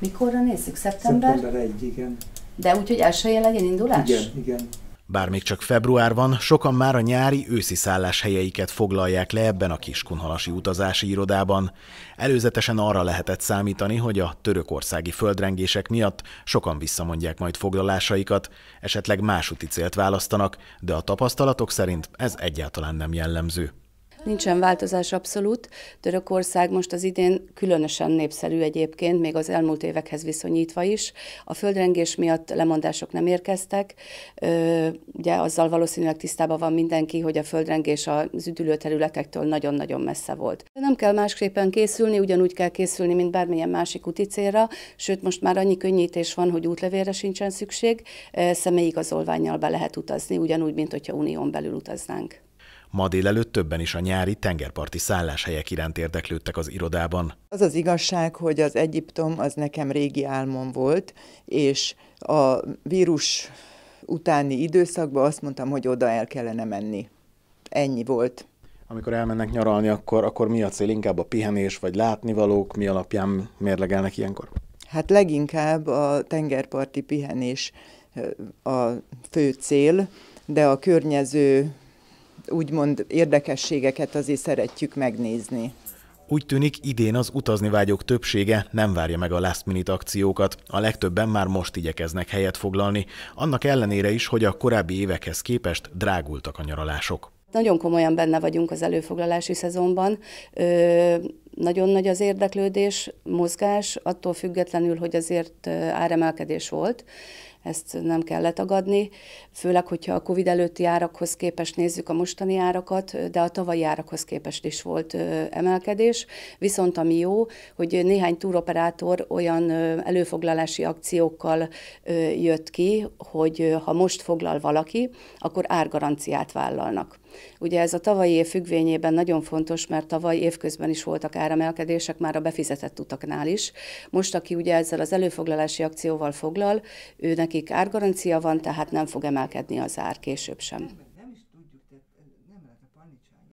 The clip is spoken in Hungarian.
Mikorra nézzük? Szeptember? Szeptember 1, igen. De úgy, hogy elsője legyen indulás? Igen, igen. Bár még csak február van, sokan már a nyári őszi helyeiket foglalják le ebben a kiskunhalasi utazási irodában. Előzetesen arra lehetett számítani, hogy a törökországi földrengések miatt sokan visszamondják majd foglalásaikat, esetleg más úti célt választanak, de a tapasztalatok szerint ez egyáltalán nem jellemző. Nincsen változás abszolút. Törökország most az idén különösen népszerű egyébként, még az elmúlt évekhez viszonyítva is. A földrengés miatt lemondások nem érkeztek. Ugye azzal valószínűleg tisztában van mindenki, hogy a földrengés az üdülő területektől nagyon-nagyon messze volt. Nem kell másképpen készülni, ugyanúgy kell készülni, mint bármilyen másik célra, sőt most már annyi könnyítés van, hogy útlevélre sincsen szükség, személyigazolványjal be lehet utazni, ugyanúgy, mint hogyha unión belül utaznánk. Ma délelőtt többen is a nyári tengerparti szálláshelyek iránt érdeklődtek az irodában. Az az igazság, hogy az Egyiptom az nekem régi álmom volt, és a vírus utáni időszakban azt mondtam, hogy oda el kellene menni. Ennyi volt. Amikor elmennek nyaralni, akkor, akkor mi a cél? Inkább a pihenés, vagy látnivalók? Mi alapján mérlegelnek ilyenkor? Hát leginkább a tengerparti pihenés a fő cél, de a környező úgymond érdekességeket azért szeretjük megnézni. Úgy tűnik, idén az utazni vágyók többsége nem várja meg a last minute akciókat, a legtöbben már most igyekeznek helyet foglalni, annak ellenére is, hogy a korábbi évekhez képest drágultak a nyaralások. Nagyon komolyan benne vagyunk az előfoglalási szezonban. Nagyon nagy az érdeklődés, mozgás, attól függetlenül, hogy azért áremelkedés volt, ezt nem kell letagadni, főleg, hogyha a COVID előtti árakhoz képest nézzük a mostani árakat, de a tavalyi árakhoz képest is volt emelkedés. Viszont ami jó, hogy néhány túroperátor olyan előfoglalási akciókkal jött ki, hogy ha most foglal valaki, akkor árgaranciát vállalnak. Ugye ez a tavalyi év függvényében nagyon fontos, mert tavaly évközben is voltak ár áremelkedések már a befizetett utaknál is. Most, aki ugye ezzel az előfoglalási akcióval foglal, ő nekik árgarancia van, tehát nem fog emelkedni az ár később sem.